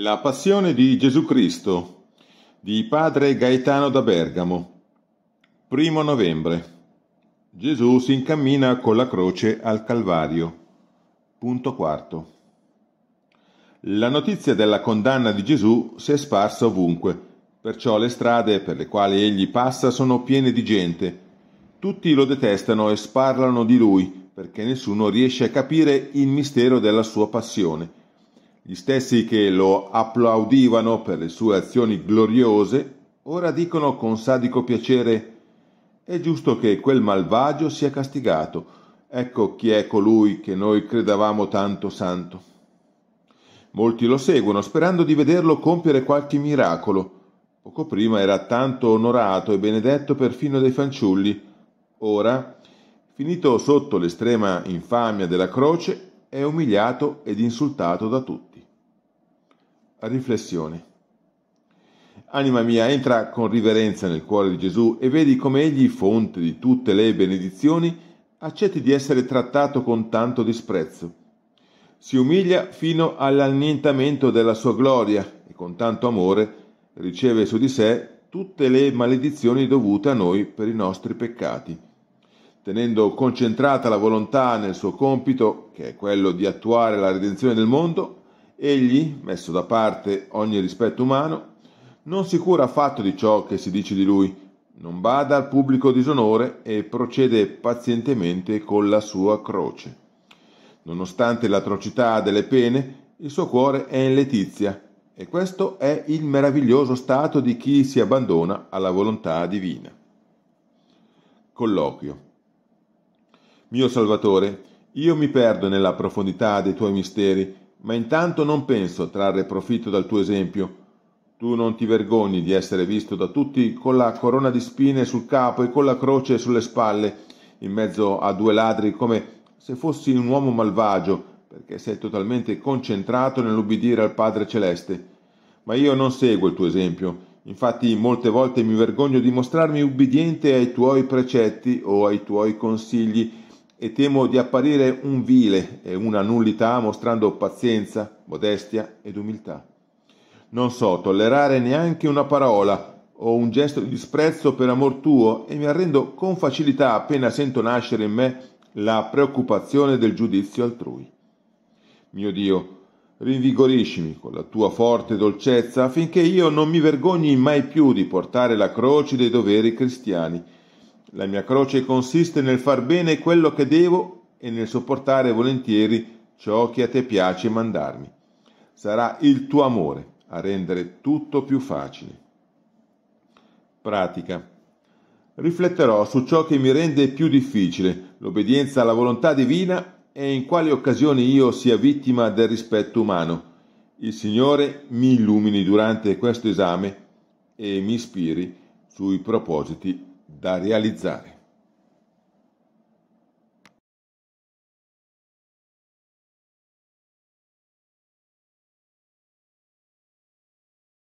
La Passione di Gesù Cristo di Padre Gaetano da Bergamo. Primo novembre. Gesù si incammina con la croce al Calvario. Punto quarto. La notizia della condanna di Gesù si è sparsa ovunque, perciò le strade per le quali egli passa sono piene di gente. Tutti lo detestano e sparlano di lui, perché nessuno riesce a capire il mistero della sua passione gli stessi che lo applaudivano per le sue azioni gloriose, ora dicono con sadico piacere è giusto che quel malvagio sia castigato. Ecco chi è colui che noi credavamo tanto santo. Molti lo seguono sperando di vederlo compiere qualche miracolo. Poco prima era tanto onorato e benedetto perfino dai fanciulli. Ora, finito sotto l'estrema infamia della croce, è umiliato ed insultato da tutti. Riflessione. Anima mia, entra con riverenza nel cuore di Gesù e vedi come egli, fonte di tutte le benedizioni, accetti di essere trattato con tanto disprezzo. Si umilia fino all'annientamento della sua gloria e con tanto amore riceve su di sé tutte le maledizioni dovute a noi per i nostri peccati tenendo concentrata la volontà nel suo compito, che è quello di attuare la redenzione del mondo, egli, messo da parte ogni rispetto umano, non si cura affatto di ciò che si dice di lui, non bada al pubblico disonore e procede pazientemente con la sua croce. Nonostante l'atrocità delle pene, il suo cuore è in letizia e questo è il meraviglioso stato di chi si abbandona alla volontà divina. Colloquio mio Salvatore, io mi perdo nella profondità dei tuoi misteri, ma intanto non penso trarre profitto dal tuo esempio. Tu non ti vergogni di essere visto da tutti con la corona di spine sul capo e con la croce sulle spalle, in mezzo a due ladri, come se fossi un uomo malvagio, perché sei totalmente concentrato nell'ubbidire al Padre Celeste. Ma io non seguo il tuo esempio, infatti molte volte mi vergogno di mostrarmi ubbidiente ai tuoi precetti o ai tuoi consigli, e temo di apparire un vile e una nullità mostrando pazienza, modestia ed umiltà. Non so tollerare neanche una parola o un gesto di disprezzo per amor tuo e mi arrendo con facilità appena sento nascere in me la preoccupazione del giudizio altrui. Mio Dio, rinvigoriscimi con la tua forte dolcezza affinché io non mi vergogni mai più di portare la croce dei doveri cristiani la mia croce consiste nel far bene quello che devo e nel sopportare volentieri ciò che a te piace mandarmi. Sarà il tuo amore a rendere tutto più facile. Pratica. Rifletterò su ciò che mi rende più difficile, l'obbedienza alla volontà divina e in quali occasioni io sia vittima del rispetto umano. Il Signore mi illumini durante questo esame e mi ispiri sui propositi da realizzare.